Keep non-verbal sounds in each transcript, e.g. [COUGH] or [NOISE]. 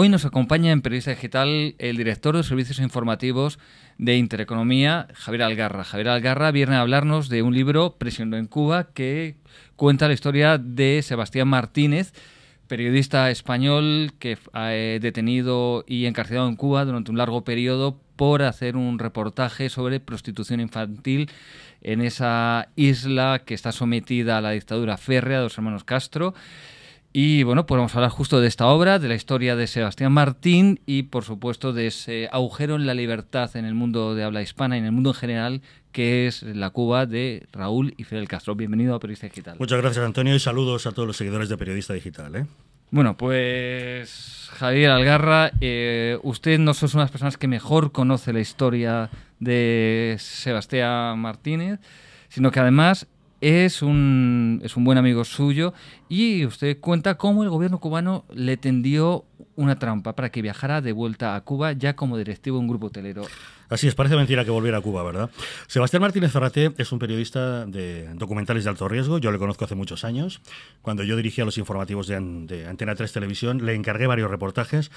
Hoy nos acompaña en Periodista Digital el director de Servicios Informativos de Intereconomía, Javier Algarra. Javier Algarra viene a hablarnos de un libro, Presión en Cuba, que cuenta la historia de Sebastián Martínez, periodista español que ha eh, detenido y encarcelado en Cuba durante un largo periodo por hacer un reportaje sobre prostitución infantil en esa isla que está sometida a la dictadura férrea de los hermanos Castro. Y bueno, pues vamos a hablar justo de esta obra, de la historia de Sebastián Martín y por supuesto de ese agujero en la libertad en el mundo de habla hispana y en el mundo en general que es la Cuba de Raúl y Fidel Castro. Bienvenido a Periodista Digital. Muchas gracias Antonio y saludos a todos los seguidores de Periodista Digital. ¿eh? Bueno, pues Javier Algarra, eh, usted no es una de las personas que mejor conoce la historia de Sebastián Martínez, sino que además es es un buen amigo suyo y usted cuenta cómo el gobierno cubano le tendió una trampa para que viajara de vuelta a Cuba ya como directivo de un grupo hotelero. Así es, parece mentira que volviera a Cuba, ¿verdad? Sebastián Martínez Ferrate es un periodista de documentales de alto riesgo, yo le conozco hace muchos años. Cuando yo dirigía los informativos de, de Antena 3 Televisión, le encargué varios reportajes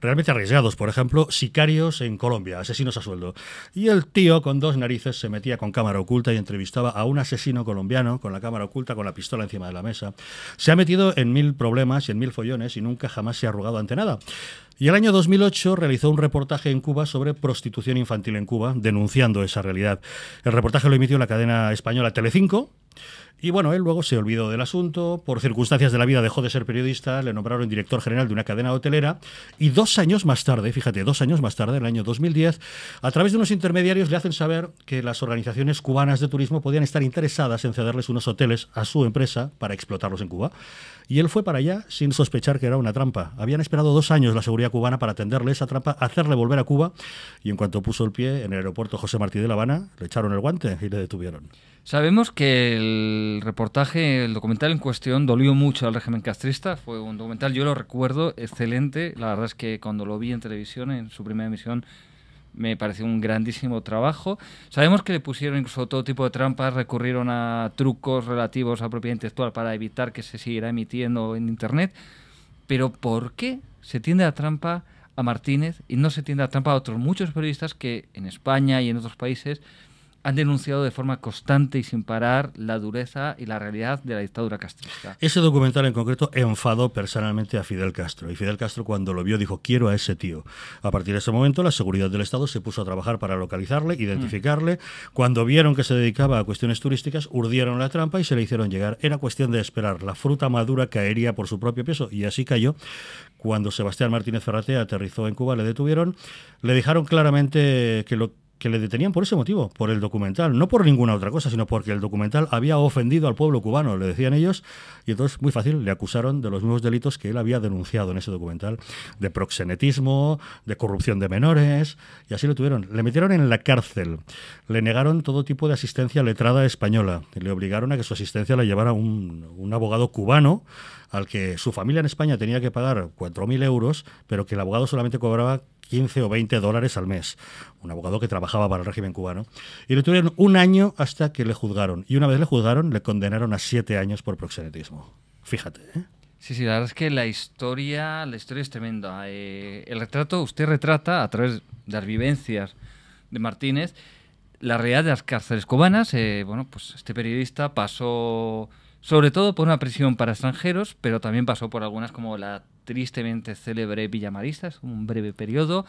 realmente arriesgados, por ejemplo, sicarios en Colombia, asesinos a sueldo. Y el tío con dos narices se metía con cámara oculta y entrevistaba a un asesino colombiano con la cámara oculta, con la pistola encima de la mesa. Se ha metido en mil problemas y en mil follones y nunca jamás se ha arrugado ante nada. Y el año 2008 realizó un reportaje en Cuba sobre prostitución infantil en Cuba, denunciando esa realidad. El reportaje lo emitió la cadena española Telecinco y bueno, él luego se olvidó del asunto, por circunstancias de la vida dejó de ser periodista, le nombraron director general de una cadena hotelera y dos años más tarde, fíjate, dos años más tarde, en el año 2010, a través de unos intermediarios le hacen saber que las organizaciones cubanas de turismo podían estar interesadas en cederles unos hoteles a su empresa para explotarlos en Cuba. Y él fue para allá sin sospechar que era una trampa. Habían esperado dos años la seguridad cubana para atenderle esa trampa, hacerle volver a Cuba y en cuanto puso el pie en el aeropuerto José Martí de La Habana, le echaron el guante y le detuvieron. Sabemos que el reportaje, el documental en cuestión dolió mucho al régimen castrista. Fue un documental, yo lo recuerdo, excelente. La verdad es que cuando lo vi en televisión, en su primera emisión, me pareció un grandísimo trabajo. Sabemos que le pusieron incluso todo tipo de trampas, recurrieron a trucos relativos a propiedad intelectual para evitar que se siguiera emitiendo en Internet, pero ¿por qué se tiende a trampa a Martínez y no se tiende a trampa a otros muchos periodistas que en España y en otros países han denunciado de forma constante y sin parar la dureza y la realidad de la dictadura castrista. Ese documental en concreto enfadó personalmente a Fidel Castro. Y Fidel Castro cuando lo vio dijo, quiero a ese tío. A partir de ese momento la seguridad del Estado se puso a trabajar para localizarle, mm. identificarle. Cuando vieron que se dedicaba a cuestiones turísticas, urdieron la trampa y se le hicieron llegar. Era cuestión de esperar. La fruta madura caería por su propio peso y así cayó. Cuando Sebastián Martínez Ferrate aterrizó en Cuba, le detuvieron. Le dejaron claramente que lo que le detenían por ese motivo, por el documental, no por ninguna otra cosa, sino porque el documental había ofendido al pueblo cubano, le decían ellos, y entonces muy fácil, le acusaron de los mismos delitos que él había denunciado en ese documental, de proxenetismo, de corrupción de menores, y así lo tuvieron. Le metieron en la cárcel, le negaron todo tipo de asistencia letrada española, le obligaron a que su asistencia la llevara un, un abogado cubano, al que su familia en España tenía que pagar 4.000 euros, pero que el abogado solamente cobraba 15 o 20 dólares al mes. Un abogado que trabajaba para el régimen cubano. Y le tuvieron un año hasta que le juzgaron. Y una vez le juzgaron, le condenaron a siete años por proxenetismo. Fíjate, ¿eh? Sí, sí, la verdad es que la historia, la historia es tremenda. Eh, el retrato, usted retrata a través de las vivencias de Martínez la realidad de las cárceles cubanas. Eh, bueno, pues este periodista pasó sobre todo por una prisión para extranjeros, pero también pasó por algunas como la tristemente célebre Villamaristas, un breve periodo.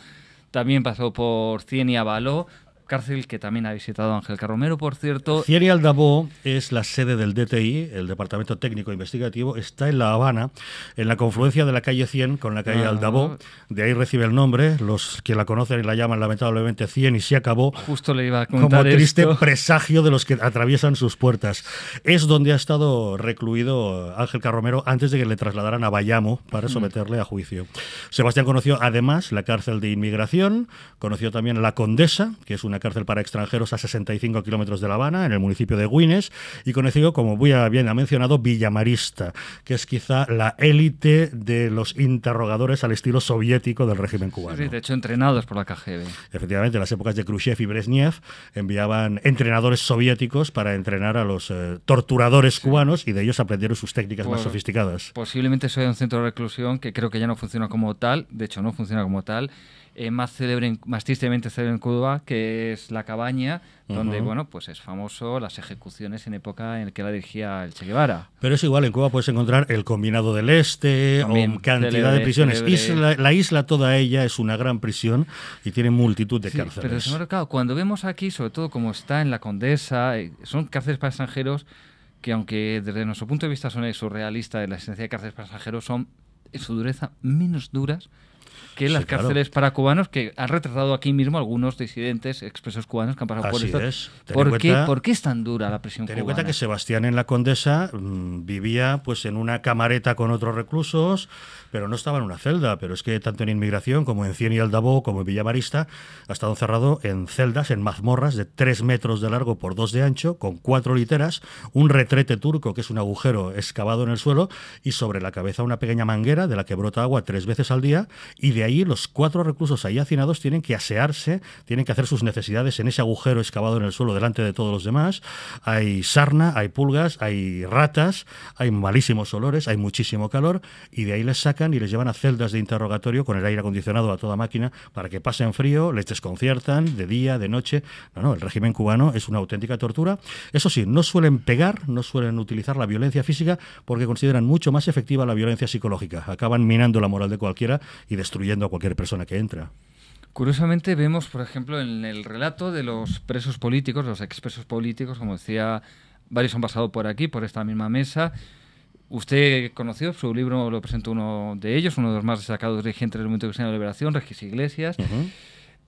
También pasó por Cien y Avaló, cárcel que también ha visitado Ángel Carromero, por cierto. y Aldabó es la sede del DTI, el Departamento Técnico Investigativo, está en La Habana, en la confluencia de la calle 100 con la calle ah. Aldabó, de ahí recibe el nombre, los que la conocen y la llaman lamentablemente 100 y se acabó. Justo le iba a contar Como triste presagio de los que atraviesan sus puertas. Es donde ha estado recluido Ángel Carromero antes de que le trasladaran a Bayamo para mm. someterle a juicio. Sebastián conoció además la cárcel de inmigración, conoció también la Condesa, que es una cárcel para extranjeros a 65 kilómetros de La Habana, en el municipio de Guines, y conocido como bien ha mencionado Villamarista, que es quizá la élite de los interrogadores al estilo soviético del régimen cubano. Sí, de hecho entrenados por la KGB. Efectivamente, en las épocas de Khrushchev y Brezhnev enviaban entrenadores soviéticos para entrenar a los eh, torturadores cubanos y de ellos aprendieron sus técnicas más sofisticadas. Posiblemente sea un centro de reclusión que creo que ya no funciona como tal, de hecho no funciona como tal, eh, más célebre, más tristemente célebre en Cuba, que es La Cabaña, donde, bueno, pues es famoso las ejecuciones en época en que la dirigía el Che Guevara. Pero es igual, en Cuba puedes encontrar el Combinado del Este, o cantidad de prisiones. Y la isla toda ella es una gran prisión y tiene multitud de sí, cárceles. Pero, señor, claro, cuando vemos aquí, sobre todo como está en La Condesa, eh, son cárceles pasajeros que aunque desde nuestro punto de vista son surrealistas de la esencia de cárceles pasajeros, son en su dureza menos duras que las cárceles para cubanos, que han retratado aquí mismo algunos disidentes expresos cubanos que han pasado por esto. ¿Por, qué, es tan dura la prisión cubana? en cuenta que Sebastián en la Condesa mm, vivía pues en una camareta con otros reclusos, pero no estaba en una celda. Pero es que tanto en Inmigración como en Cien y Aldabó, como en Villamarista, ha estado encerrado en celdas, en mazmorras de tres metros de largo por dos de ancho, con cuatro literas, un retrete turco que es un agujero excavado en el suelo y sobre la cabeza una pequeña manguera de la que brota agua tres veces al día y de ahí los cuatro reclusos ahí hacinados tienen que asearse, tienen que hacer sus necesidades en ese agujero excavado en el suelo delante de todos los demás. Hay sarna, hay pulgas, hay ratas, hay malísimos olores, hay muchísimo calor y de ahí les sacan y les llevan a celdas de interrogatorio con el aire acondicionado a toda máquina para que pasen frío, les desconciertan de día, de noche. No, no, el régimen cubano es una auténtica tortura. Eso sí, no suelen pegar, no suelen utilizar la violencia física porque consideran mucho más efectiva la violencia psicológica. Acaban minando la moral de cualquiera y de a cualquier persona que entra. Curiosamente vemos, por ejemplo, en el relato de los presos políticos, los expresos políticos, como decía, varios han pasado por aquí, por esta misma mesa. Usted conoció, su libro lo presentó uno de ellos, uno de los más destacados dirigentes del Movimiento Cristiano de Liberación, Regis Iglesias.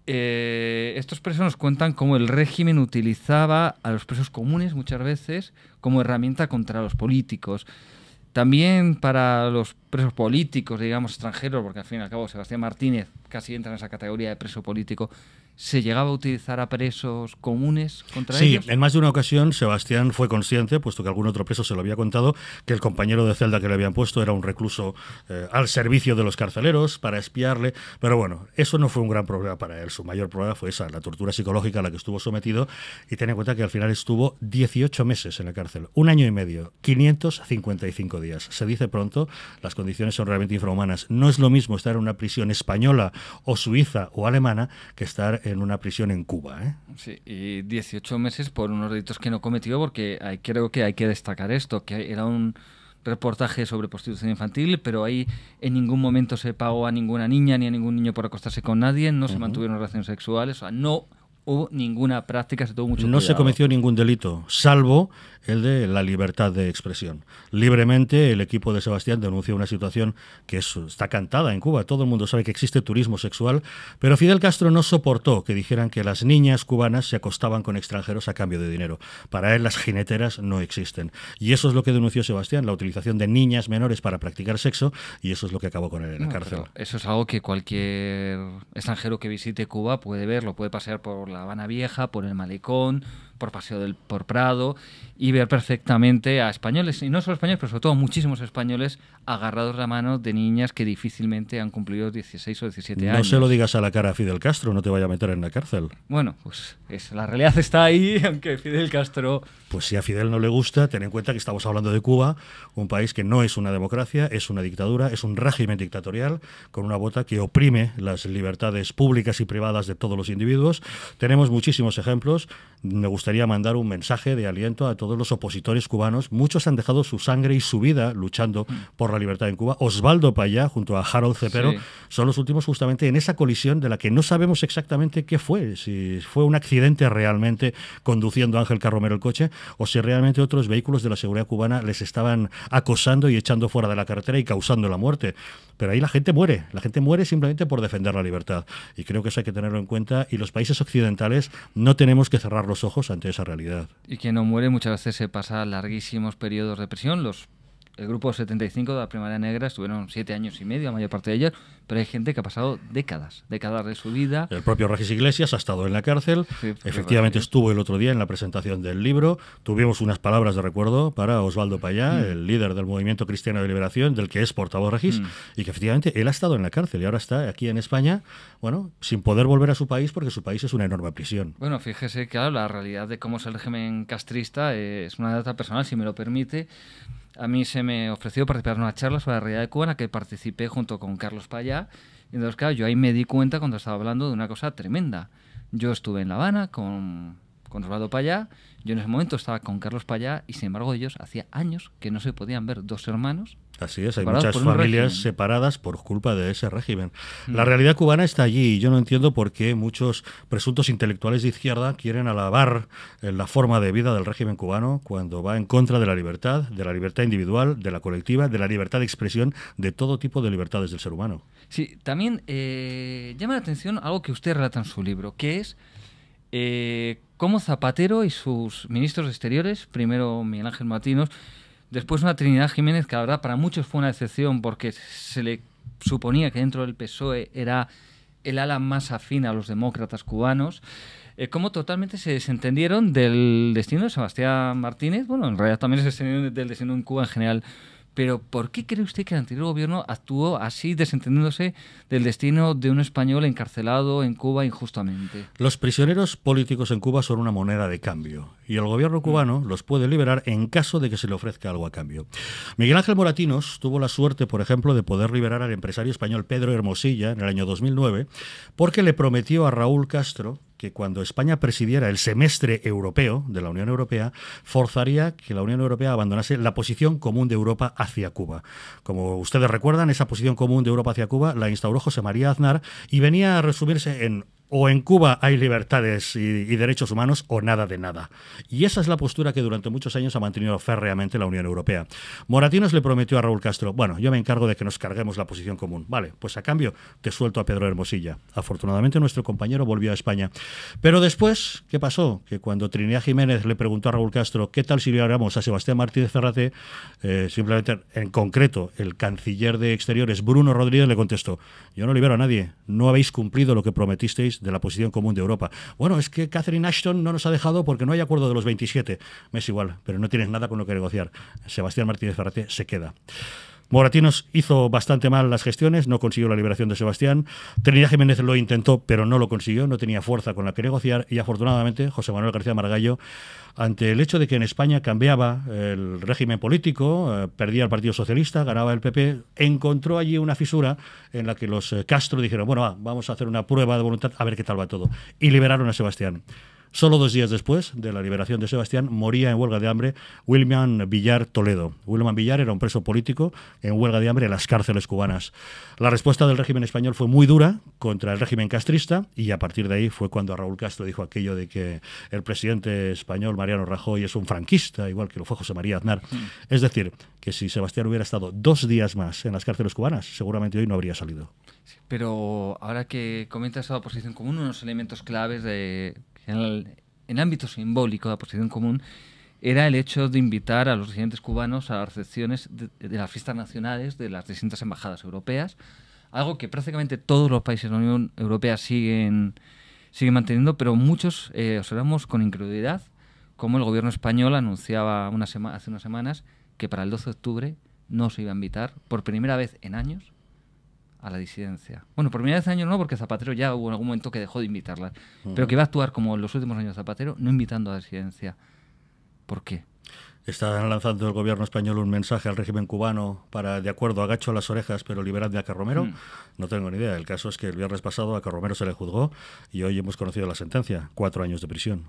Eh, estos presos nos cuentan cómo el régimen utilizaba a los presos comunes muchas veces como herramienta contra los políticos. También para los presos políticos, digamos, extranjeros, porque al fin y al cabo Sebastián Martínez casi entra en esa categoría de preso político, ¿Se llegaba a utilizar a presos comunes contra sí, Sí, en más de una ocasión Sebastián fue consciente, puesto que algún otro preso se lo había contado, que el compañero de celda que le habían puesto era un recluso eh, al servicio de los carceleros para espiarle. Pero bueno, eso no fue un gran problema para él. Su mayor problema fue esa, la tortura psicológica a la que estuvo sometido. Y ten en cuenta que al final estuvo 18 meses en la cárcel, un año y medio, 555 días. Se dice pronto, las condiciones son realmente infrahumanas. No es lo mismo estar en una prisión española o suiza o alemana que estar en una prisión en Cuba. ¿eh? Sí, y 18 meses por unos delitos que no cometió, porque creo que hay que destacar esto, que era un reportaje sobre prostitución infantil, pero ahí en ningún momento se pagó a ninguna niña ni a ningún niño por acostarse con nadie, no se mantuvieron relaciones sexuales, o sea, no hubo ninguna práctica, se tuvo mucho No se cometió ningún delito, salvo el de la libertad de expresión. Libremente el equipo de Sebastián denunció una situación que está cantada en Cuba, todo el mundo sabe que existe turismo sexual, pero Fidel Castro no soportó que dijeran que las niñas cubanas se acostaban con extranjeros a cambio de dinero. Para él las jineteras no existen. Y eso es lo que denunció Sebastián, la utilización de niñas menores para practicar sexo, y eso es lo que acabó con él en la cárcel. Eso es algo que cualquier extranjero que visite Cuba puede ver, puede pasear por la Habana Vieja, por el malecón, por Paseo del por Prado y ver perfectamente a españoles, y no solo españoles, pero sobre todo muchísimos españoles agarrados la mano de niñas que difícilmente han cumplido 16 o 17 años. No se lo digas a la cara a Fidel Castro, no te vaya a meter en la cárcel. Bueno, pues la realidad está ahí, [LAUGHS] aunque Fidel Castro... Pues si a Fidel no le gusta, ten en cuenta que estamos hablando de Cuba, un país que no es una democracia, es una dictadura, es un régimen dictatorial, con una bota que oprime las libertades públicas y privadas de todos los individuos. Tenemos muchísimos ejemplos, me gustaría gustaría mandar un mensaje de aliento a todos los opositores cubanos. Muchos han dejado su sangre y su vida luchando mm. por la libertad en Cuba. Osvaldo Payá, junto a Harold Cepero, son los últimos justamente en esa colisión de la que no sabemos exactamente qué fue, si fue un accidente realmente conduciendo Ángel Carromero el coche o si realmente otros vehículos de la seguridad cubana les estaban acosando y echando fuera de la carretera y causando la muerte. Pero ahí la gente muere, la gente muere simplemente por defender la libertad. Y creo que eso hay que tenerlo en cuenta y los países occidentales no tenemos que cerrar los ojos ante esa realidad. Y quien no muere muchas veces se pasa larguísimos periodos de prisión. Los el grupo 75 de la Primaria Negra estuvieron siete años y medio, la mayor parte de ayer, pero hay gente que ha pasado décadas, décadas de su vida. El propio Regis Iglesias ha estado en la cárcel, efectivamente estuvo el otro día en la presentación del libro, tuvimos unas palabras de recuerdo para Osvaldo Payá, mm. el líder del Movimiento Cristiano de Liberación, del que es portavoz Regis, mm. y que efectivamente él ha estado en la cárcel y ahora está aquí en España, bueno, sin poder volver a su país porque su país es una enorme prisión. Bueno, fíjese que claro, la realidad de cómo es el régimen castrista es una data personal, si me lo permite a mí se me ofreció participar en una charla sobre la realidad de Cuba en la que participé junto con Carlos Payá. Y entonces, claro, yo ahí me di cuenta cuando estaba hablando de una cosa tremenda. Yo estuve en La Habana con con Osvaldo Payá. Yo en ese momento estaba con Carlos Payá y sin embargo ellos hacía años que no se podían ver dos hermanos. Así es, hay muchas familias separadas por culpa de ese régimen. Mm. La realidad cubana está allí y yo no entiendo por qué muchos presuntos intelectuales de izquierda quieren alabar eh, la forma de vida del régimen cubano cuando va en contra de la libertad, de la libertad individual, de la colectiva, de la libertad de expresión, de todo tipo de libertades del ser humano. Sí, también eh, llama la atención algo que usted relata en su libro, que es... Eh, cómo Zapatero y sus ministros exteriores, primero Miguel Ángel Martínez, después una Trinidad Jiménez, que la verdad para muchos fue una excepción porque se le suponía que dentro del PSOE era el ala más afín a los demócratas cubanos, eh, cómo totalmente se desentendieron del destino de Sebastián Martínez, bueno, en realidad también se desentendieron del destino en Cuba en general pero ¿por qué cree usted que el anterior gobierno actuó así, desentendiéndose del destino de un español encarcelado en Cuba injustamente? Los prisioneros políticos en Cuba son una moneda de cambio y el gobierno mm. cubano los puede liberar en caso de que se le ofrezca algo a cambio. Miguel Ángel Moratinos tuvo la suerte, por ejemplo, de poder liberar al empresario español Pedro Hermosilla en el año 2009 porque le prometió a Raúl Castro que cuando España presidiera el semestre europeo de la Unión Europea, forzaría que la Unión Europea abandonase la posición común de Europa hacia Cuba. Como ustedes recuerdan, esa posición común de Europa hacia Cuba la instauró José María Aznar y venía a resumirse en o en Cuba hay libertades y, derechos humanos o nada de nada. Y esa es la postura que durante muchos años ha mantenido férreamente la Unión Europea. Moratinos le prometió a Raúl Castro, bueno, yo me encargo de que nos carguemos la posición común. Vale, pues a cambio te suelto a Pedro Hermosilla. Afortunadamente nuestro compañero volvió a España. Pero después, ¿qué pasó? Que cuando Trinidad Jiménez le preguntó a Raúl Castro, ¿qué tal si liberamos a Sebastián Martínez Ferrate? Eh, simplemente, en concreto, el canciller de Exteriores, Bruno Rodríguez, le contestó, yo no libero a nadie, no habéis cumplido lo que prometisteis de la posición común de Europa. Bueno, es que Catherine Ashton no nos ha dejado porque no hay acuerdo de los 27. Me es igual, pero no tienes nada con lo que negociar. Sebastián Martínez Ferrate se queda. Moratinos hizo bastante mal las gestiones, no consiguió la liberación de Sebastián. Trinidad Jiménez lo intentó, pero no lo consiguió, no tenía fuerza con la que negociar. Y afortunadamente, José Manuel García Margallo, ante el hecho de que en España cambiaba el régimen político, eh, perdía el Partido Socialista, ganaba el PP, encontró allí una fisura en la que los eh, Castro dijeron: bueno, vamos a hacer una prueba de voluntad, a ver qué tal va todo. Y liberaron a Sebastián. Solo dos días después de la liberación de Sebastián, moría en huelga de hambre William Villar Toledo. William Villar era un preso político en huelga de hambre en las cárceles cubanas. La respuesta del régimen español fue muy dura contra el régimen castrista y a partir de ahí fue cuando Raúl Castro dijo aquello de que el presidente español Mariano Rajoy es un franquista, igual que lo fue José María Aznar. Es decir, que si Sebastián hubiera estado dos días más en las cárceles cubanas, seguramente hoy no habría salido. pero ahora que comentas la oposición común, unos elementos claves de, en el, ámbito simbólico de la posición común, era el hecho de invitar a los residentes cubanos a las recepciones de, las fiestas nacionales de las distintas embajadas europeas, algo que prácticamente todos los países de la Unión Europea siguen, manteniendo, pero muchos eh, observamos con incredulidad cómo el gobierno español anunciaba hace unas semanas que para el 12 de octubre no se iba a invitar por primera vez en años a la disidencia. Bueno, por primera vez año no, porque Zapatero ya hubo en algún momento que dejó de invitarla, pero que va a actuar como en los últimos años Zapatero, no invitando a la disidencia. ¿Por qué? Están lanzando el gobierno español un mensaje al régimen cubano para, de acuerdo, agacho las orejas, pero liberadme a Carromero. Mm. No tengo ni idea. El caso es que el viernes pasado a Carromero se le juzgó y hoy hemos conocido la sentencia, cuatro años de prisión.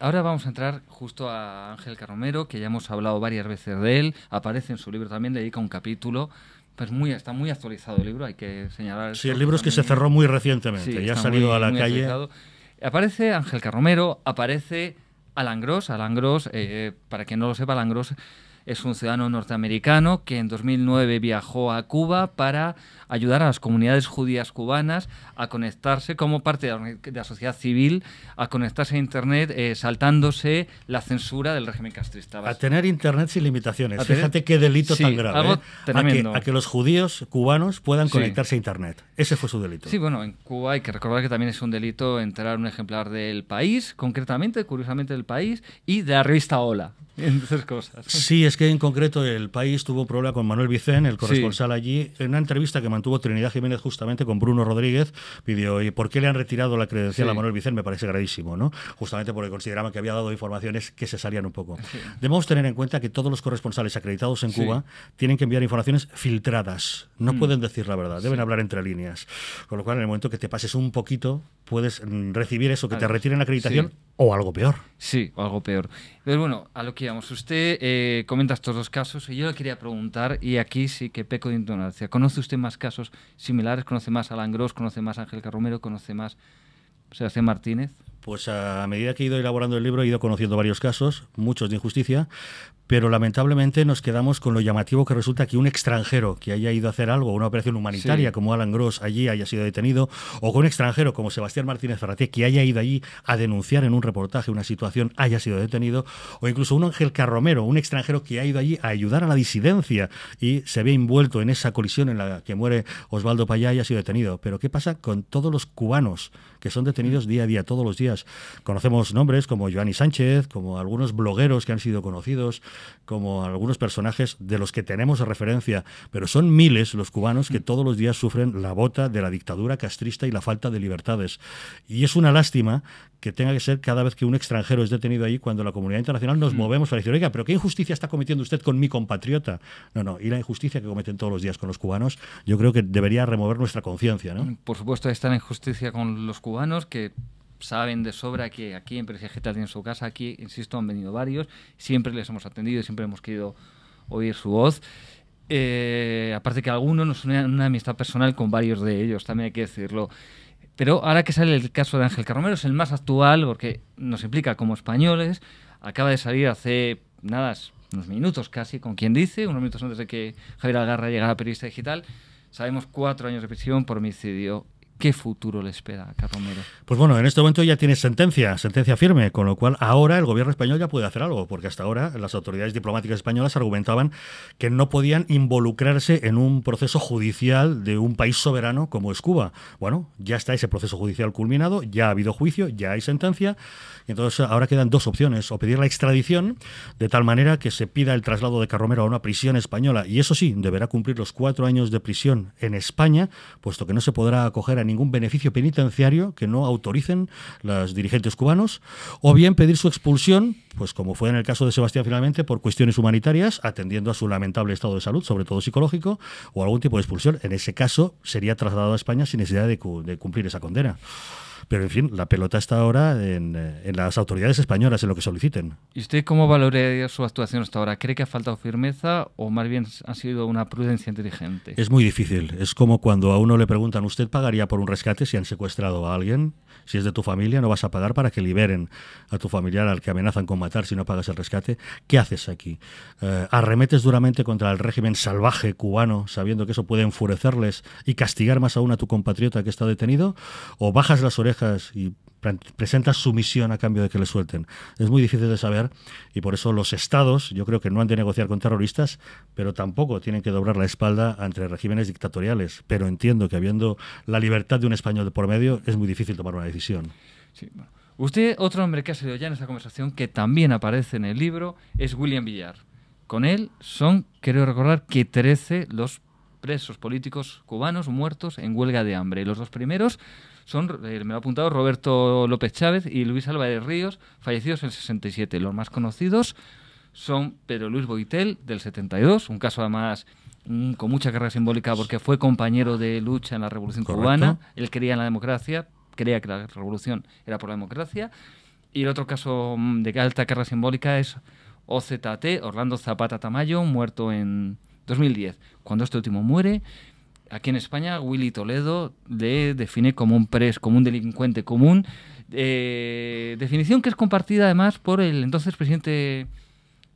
Ahora vamos a entrar justo a Ángel Carromero, que ya hemos hablado varias veces de él. Aparece en su libro también, le dedica un capítulo pues muy, está muy actualizado el libro, hay que señalar. Sí, el libro es que se cerró muy recientemente, ya ha salido a la calle. Aparece Ángel Carromero, aparece Alan Gross. Alan eh, eh, para quien no lo sepa, Alan Gross es un ciudadano norteamericano que en 2009 viajó a Cuba para ayudar a las comunidades judías cubanas a conectarse como parte de la sociedad civil, a conectarse a Internet eh, saltándose la censura del régimen castrista. A tener Internet sin limitaciones. Fíjate qué delito tan grave. ¿eh? A, que, los judíos cubanos puedan conectarse a Internet. Ese fue su delito. Sí, bueno, en Cuba hay que recordar que también es un delito entrar un ejemplar del país, concretamente, curiosamente del país, y de la revista Hola. [LAUGHS] cosas. Sí, es que en concreto el país tuvo un problema con Manuel Vicen, el corresponsal allí, en una entrevista que mantuvo Trinidad Jiménez justamente con Bruno Rodríguez, pidió, ¿y por qué le han retirado la credencial a Manuel Vicen? Me parece gravísimo, ¿no? Justamente porque consideraban que había dado informaciones que se salían un poco. Debemos tener en cuenta que todos los corresponsales acreditados en Cuba tienen que enviar informaciones filtradas, no mm. pueden decir la verdad, deben hablar entre líneas. Con lo cual, en el momento que te pases un poquito, puedes mm, recibir eso, que te retiren la acreditación o algo peor. Sí, o algo peor. Pero bueno, a lo que íbamos. Usted eh, comenta estos dos casos y yo le quería preguntar, y aquí sí que peco de intonancia. ¿Conoce usted más casos similares? ¿Conoce más a Langros? ¿Conoce más a Ángel Carromero? ¿Conoce más Sebastián Martínez? Pues a medida que he ido elaborando el libro he ido conociendo varios casos, muchos de injusticia, pero lamentablemente nos quedamos con lo llamativo que resulta que un extranjero que haya ido a hacer algo, una operación humanitaria como Alan Gross allí haya sido detenido, o con un extranjero como Sebastián Martínez Ferraté que haya ido allí a denunciar en un reportaje una situación haya sido detenido, o incluso un Ángel Carromero, un extranjero que ha ido allí a ayudar a la disidencia y se ve envuelto en esa colisión en la que muere Osvaldo Payá y ha sido detenido. Pero ¿qué pasa con todos los cubanos que son detenidos mm. día a día, todos los días? Conocemos nombres como Joanny Sánchez, como algunos blogueros que han sido conocidos, como algunos personajes de los que tenemos referencia, pero son miles los cubanos que todos los días sufren la bota de la dictadura castrista y la falta de libertades. Y es una lástima que tenga que ser cada vez que un extranjero es detenido ahí cuando la comunidad internacional nos mm. movemos para decir, oiga, pero ¿qué injusticia está cometiendo usted con mi compatriota? No, no, y la injusticia que cometen todos los días con los cubanos, yo creo que debería remover nuestra conciencia. ¿no? Por supuesto, está la injusticia con los cubanos que saben de sobra que aquí en Empresa Digital tiene su casa, aquí, insisto, han venido varios, siempre les hemos atendido, siempre hemos querido oír su voz. Eh, aparte que algunos nos unen una amistad personal con varios de ellos, también hay que decirlo. Pero ahora que sale el caso de Ángel Carromero, es el más actual porque nos implica como españoles. Acaba de salir hace nada, unos minutos casi, con quien dice, unos minutos antes de que Javier Algarra llegara a Periodista Digital. Sabemos cuatro años de prisión por homicidio ¿Qué futuro le espera a Carromero? Pues bueno, en este momento ya tiene sentencia, sentencia firme, con lo cual ahora el gobierno español ya puede hacer algo, porque hasta ahora las autoridades diplomáticas españolas argumentaban que no podían involucrarse en un proceso judicial de un país soberano como es Cuba. Bueno, ya está ese proceso judicial culminado, ya ha habido juicio, ya hay sentencia, y entonces ahora quedan dos opciones, o pedir la extradición de tal manera que se pida el traslado de Carromero a una prisión española, y eso sí, deberá cumplir los cuatro años de prisión en España, puesto que no se podrá acoger a ningún beneficio penitenciario que no autoricen los dirigentes cubanos, o bien pedir su expulsión, pues como fue en el caso de Sebastián finalmente, por cuestiones humanitarias, atendiendo a su lamentable estado de salud, sobre todo psicológico, o algún tipo de expulsión. En ese caso sería trasladado a España sin necesidad de cumplir esa condena. Pero en fin, la pelota está ahora en, eh, en las autoridades españolas, en lo que soliciten. ¿Y usted cómo valora su actuación hasta ahora? ¿Cree que ha faltado firmeza o más bien ha sido una prudencia inteligente? Es muy difícil. Es como cuando a uno le preguntan, ¿usted pagaría por un rescate si han secuestrado a alguien? Si es de tu familia, no vas a pagar para que liberen a tu familiar al que amenazan con matar si no pagas el rescate. ¿Qué haces aquí? Eh, ¿Arremetes duramente contra el régimen salvaje cubano, sabiendo que eso puede enfurecerles y castigar más aún a tu compatriota que está detenido? ¿O bajas las orejas y presenta sumisión a cambio de que le suelten. Es muy difícil de saber y por eso los estados yo creo que no han de negociar con terroristas, pero tampoco tienen que doblar la espalda ante regímenes dictatoriales. Pero entiendo que habiendo la libertad de un español de por medio es muy difícil tomar una decisión. Usted, otro hombre que ha salido ya en esta conversación, que también aparece en el libro, es William Villar. Con él son, creo recordar, que 13 los presos políticos cubanos muertos en huelga de hambre. y Los dos primeros son, eh, me ha apuntado, Roberto López Chávez y Luis Álvarez Ríos, fallecidos en 67. Los más conocidos son Pedro Luis Boitel, del 72, un caso además mm, con mucha carga simbólica porque fue compañero de lucha en la Revolución Cubana, él creía en la democracia, creía que la revolución era por la democracia. Y el otro caso mm, de alta carga simbólica es OZT, Orlando Zapata Tamayo, muerto en 2010. Cuando este último muere, Aquí en España, Willy Toledo le define como un pres, como un delincuente común. Eh, definición que es compartida además por el entonces presidente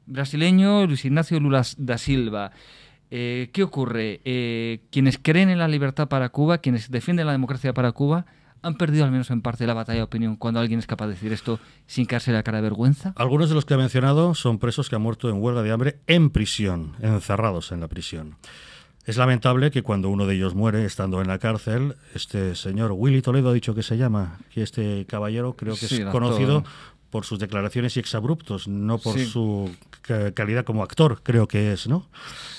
brasileño Luis Ignacio Lula da Silva. Eh, ¿Qué ocurre? Eh, quienes creen en la libertad para Cuba, quienes defienden la democracia para Cuba, han perdido al menos en parte la batalla de opinión cuando alguien es capaz de decir esto sin caerse la cara de vergüenza? Algunos de los que ha mencionado son presos que han muerto en huelga de hambre en prisión, encerrados en la prisión. Es lamentable que cuando uno de ellos muere, estando en la cárcel, este señor Willy Toledo ha dicho que se llama, que este caballero creo que es conocido por sus declaraciones y exabruptos, no por su calidad como actor, creo que es, ¿no?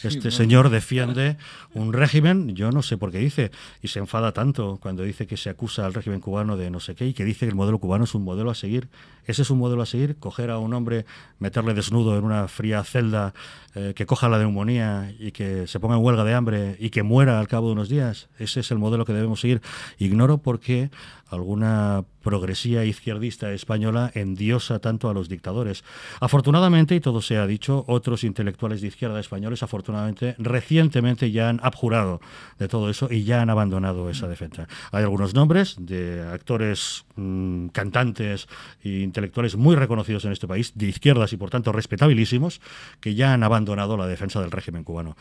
este señor defiende un régimen, yo no sé por qué dice, y se enfada tanto cuando dice que se acusa al régimen cubano de no sé qué y que dice que el modelo cubano es un modelo a seguir. Ese es un modelo a seguir, coger a un hombre, meterle desnudo en una fría celda, eh, que coja la neumonía y que se ponga en huelga de hambre y que muera al cabo de unos días. Ese es el modelo que debemos seguir. Ignoro por qué alguna progresía izquierdista española endiosa tanto a los dictadores. Afortunadamente, y todo se ha dicho, otros intelectuales de izquierda españoles afortunadamente recientemente ya han abjurado de todo eso y ya han abandonado esa defensa. Hay algunos nombres de actores, mm, cantantes e intelectuales muy reconocidos en este país, de izquierdas y por tanto respetabilísimos, que ya han abandonado la defensa del régimen cubano.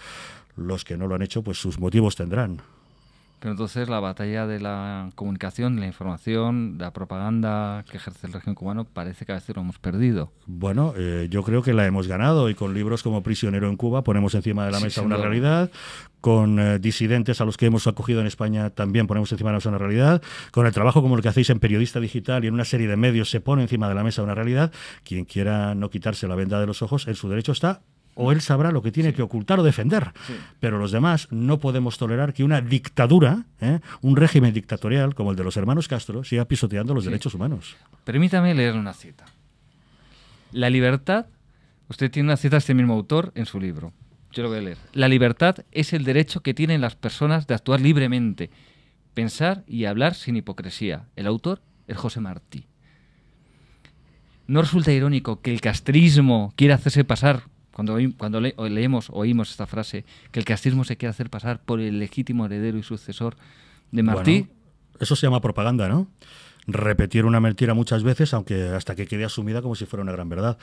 Los que no lo han hecho, pues sus motivos tendrán. Pero entonces la batalla de la comunicación, la información, la propaganda que ejerce el régimen cubano parece que a veces lo hemos perdido. Bueno, eh, yo creo que la hemos ganado y con libros como Prisionero en Cuba ponemos encima de la mesa una realidad, con eh, disidentes a los que hemos acogido en España también ponemos encima de la mesa una realidad, con el trabajo como el que hacéis en Periodista Digital y en una serie de medios se pone encima de la mesa una realidad, quien quiera no quitarse la venda de los ojos, en su derecho está o él sabrá lo que tiene que ocultar o defender. Pero los demás no podemos tolerar que una dictadura, ¿eh? un régimen dictatorial como el de los hermanos Castro, siga pisoteando los derechos humanos. Permítame leer una cita. La libertad, usted tiene una cita de este mismo autor en su libro. Yo lo voy a leer. La libertad es el derecho que tienen las personas de actuar libremente, pensar y hablar sin hipocresía. El autor es José Martí. ¿No resulta irónico que el castrismo quiera hacerse pasar cuando, cuando le, leemos, oímos esta frase, que el castismo se quiere hacer pasar por el legítimo heredero y sucesor de Martí. eso se llama propaganda, ¿no? repetir una mentira muchas veces, aunque hasta que quede asumida como si fuera una gran verdad.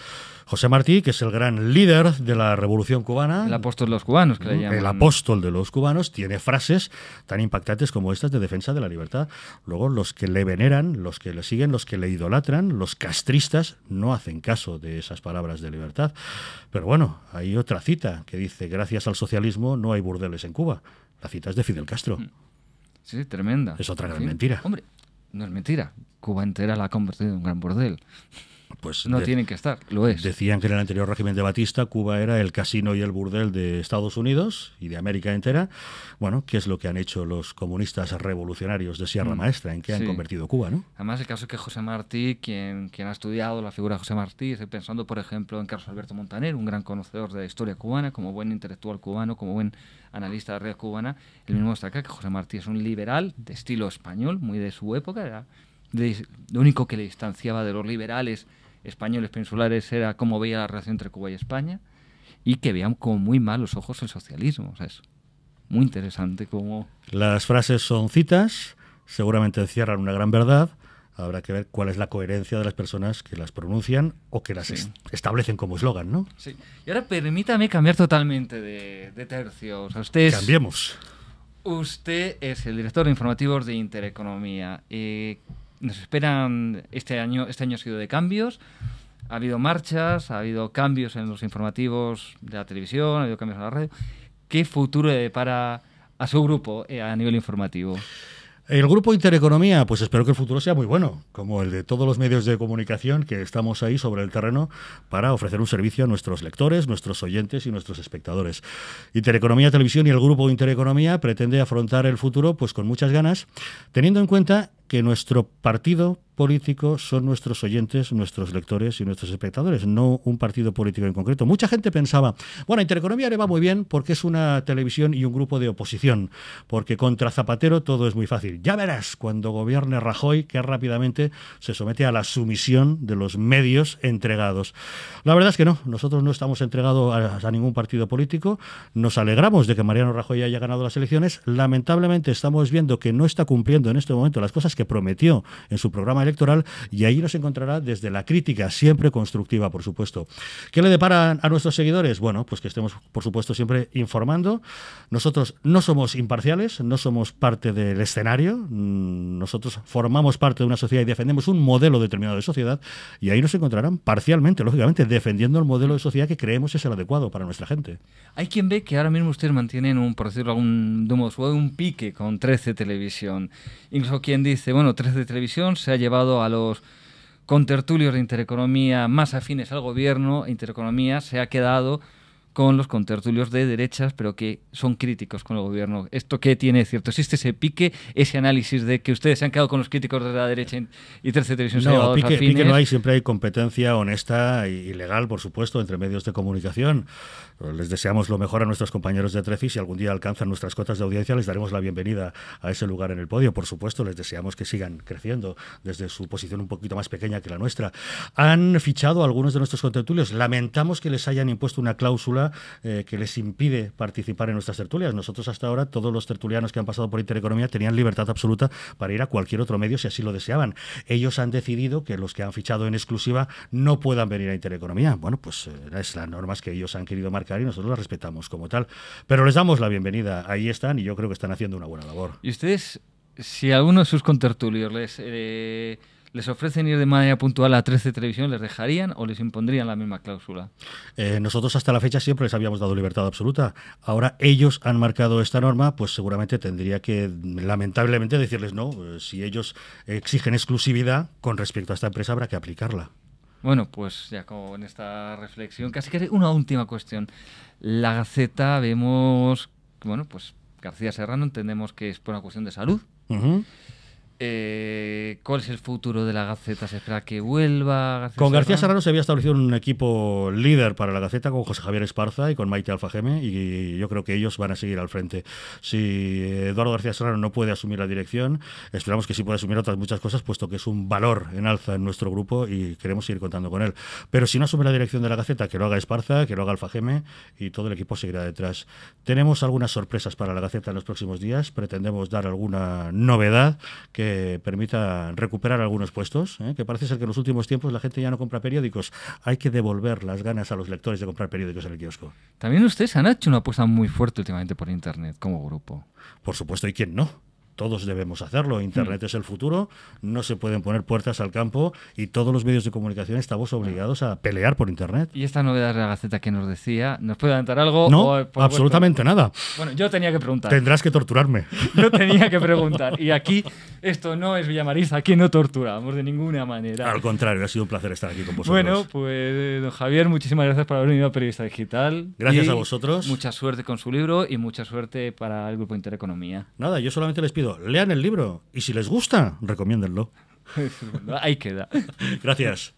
José Martí, que es el gran líder de la Revolución Cubana. El apóstol de los cubanos, El apóstol de los cubanos tiene frases tan impactantes como estas de defensa de la libertad. Luego, los que le veneran, los que le siguen, los que le idolatran, los castristas, no hacen caso de esas palabras de libertad. Pero bueno, hay otra cita que dice, gracias al socialismo no hay burdeles en Cuba. La cita es de Fidel Castro. Mm. Sí, tremenda. Es otra gran mentira. Hombre, no es mentira. Cuba entera la ha convertido en un gran bordel pues no tienen que estar, lo es. Decían que en el anterior régimen de Batista Cuba era el casino y el burdel de Estados Unidos y de América entera. Bueno, ¿qué es lo que han hecho los comunistas revolucionarios de Sierra mm. Maestra? ¿En qué han convertido Cuba? ¿no? Además, el caso es que José Martí, quien, quien ha estudiado la figura de José Martí, estoy pensando, por ejemplo, en Carlos Alberto Montaner, un gran conocedor de la historia cubana, como buen intelectual cubano, como buen analista de la red cubana, el mismo destaca que José Martí es un liberal de estilo español, muy de su época, lo único que le distanciaba de los liberales españoles peninsulares era cómo veía la relación entre Cuba y España y que veían con muy malos ojos el socialismo. O sea, es muy interesante cómo... Las frases son citas, seguramente encierran una gran verdad. Habrá que ver cuál es la coherencia de las personas que las pronuncian o que las establecen como eslogan, ¿no? Sí. Y ahora permítame cambiar totalmente de, de tercio. O sea, usted Cambiemos. Usted es el director de informativos de Intereconomía. Eh, nos esperan este año, este año ha sido de cambios. Ha habido marchas, ha habido cambios en los informativos de la televisión, ha habido cambios en la radio. ¿Qué futuro le depara a su grupo eh, a nivel informativo? El grupo Intereconomía, pues espero que el futuro sea muy bueno, como el de todos los medios de comunicación que estamos ahí sobre el terreno para ofrecer un servicio a nuestros lectores, nuestros oyentes y nuestros espectadores. Intereconomía Televisión y el grupo Intereconomía pretende afrontar el futuro pues con muchas ganas, teniendo en cuenta que nuestro partido político son nuestros oyentes, nuestros lectores y nuestros espectadores, no un partido político en concreto. Mucha gente pensaba, bueno, Intereconomía le va muy bien porque es una televisión y un grupo de oposición, porque contra Zapatero todo es muy fácil. Ya verás cuando gobierne Rajoy que rápidamente se somete a la sumisión de los medios entregados. La verdad es que no, nosotros no estamos entregados a, a ningún partido político, nos alegramos de que Mariano Rajoy haya ganado las elecciones, lamentablemente estamos viendo que no está cumpliendo en este momento las cosas que prometió en su programa electoral y ahí nos encontrará desde la crítica, siempre constructiva, por supuesto. ¿Qué le deparan a nuestros seguidores? Bueno, pues que estemos, por supuesto, siempre informando. Nosotros no somos imparciales, no somos parte del escenario, mm, nosotros formamos parte de una sociedad y defendemos un modelo determinado de sociedad y ahí nos encontrarán parcialmente, lógicamente, defendiendo el modelo de sociedad que creemos es el adecuado para nuestra gente. Hay quien ve que ahora mismo ustedes mantienen un, por decirlo algún, de un pique con 13 televisión. Incluso quien dice bueno, bueno, de Televisión se ha llevado a los contertulios de Intereconomía más afines al gobierno, Intereconomía se ha quedado con los contertulios de derechas, pero que son críticos con el gobierno. ¿Esto qué tiene cierto? ¿Existe ese pique, ese análisis de que ustedes se han quedado con los críticos de la derecha y Tercera Televisión? No, pique, pique no hay, siempre hay competencia honesta y legal, por supuesto, entre medios de comunicación. Les deseamos lo mejor a nuestros compañeros de treci, Si algún día alcanzan nuestras cotas de audiencia, les daremos la bienvenida a ese lugar en el podio. Por supuesto, les deseamos que sigan creciendo desde su posición un poquito más pequeña que la nuestra. Han fichado algunos de nuestros contertulios. Lamentamos que les hayan impuesto una cláusula eh, que les impide participar en nuestras tertulias. Nosotros hasta ahora, todos los tertulianos que han pasado por Intereconomía tenían libertad absoluta para ir a cualquier otro medio si así lo deseaban. Ellos han decidido que los que han fichado en exclusiva no puedan venir a Intereconomía. Bueno, pues eh, es las normas que ellos han querido marcar y nosotros las respetamos como tal. Pero les damos la bienvenida. Ahí están y yo creo que están haciendo una buena labor. ¿Y ustedes, si a uno de sus contertulios les... Eh, les ofrecen ir de manera puntual a 13 Televisión, ¿les dejarían o les impondrían la misma cláusula? Eh, nosotros hasta la fecha siempre les habíamos dado libertad absoluta. Ahora ellos han marcado esta norma, pues seguramente tendría que, lamentablemente, decirles no. Eh, si ellos exigen exclusividad con respecto a esta empresa, habrá que aplicarla. Bueno, pues ya con esta reflexión, casi que una última cuestión. La Gaceta vemos, bueno, pues García Serrano entendemos que es por una cuestión de salud. Uh eh, ¿Cuál es el futuro de la Gaceta? ¿Se espera que vuelva? con García Serrano? se había establecido un equipo líder para la Gaceta con José Javier Esparza y con Maite Alfajeme y yo creo que ellos van a seguir al frente. Si eh, Eduardo García Serrano no puede asumir la dirección, esperamos que sí pueda asumir otras muchas cosas, puesto que es un valor en alza en nuestro grupo y queremos seguir contando con él. Pero si no asume la dirección de la Gaceta, que lo haga Esparza, que lo haga Alfajeme y todo el equipo seguirá detrás. Tenemos algunas sorpresas para la Gaceta en los próximos días, pretendemos dar alguna novedad que permita recuperar algunos puestos, ¿eh? que parece ser que en los últimos tiempos la gente ya no compra periódicos. Hay que devolver las ganas a los lectores de comprar periódicos en el kiosco. También ustedes han hecho una apuesta muy fuerte últimamente por Internet como grupo. Por supuesto, ¿y quien no? todos debemos hacerlo. Internet mm. es el futuro, no se pueden poner puertas al campo y todos los medios de comunicación estamos obligados a pelear por Internet. ¿Y esta novedad de la Gaceta que nos decía? ¿Nos puede adelantar algo? No, absolutamente nada. Bueno, yo tenía que preguntar. Tendrás que torturarme. [LAUGHS] yo tenía que preguntar. Y aquí, esto no es Villamariza, aquí no torturamos de ninguna manera. Al contrario, ha sido un placer estar aquí con vosotros. Bueno, pues, don Javier, muchísimas gracias por haber venido a Periodista Digital. Gracias a vosotros. Mucha suerte con su libro y mucha suerte para el Grupo Intereconomía. Nada, yo solamente les pido lean el libro y si les gusta, recomiéndenlo. [LAUGHS] Ahí queda. Gracias.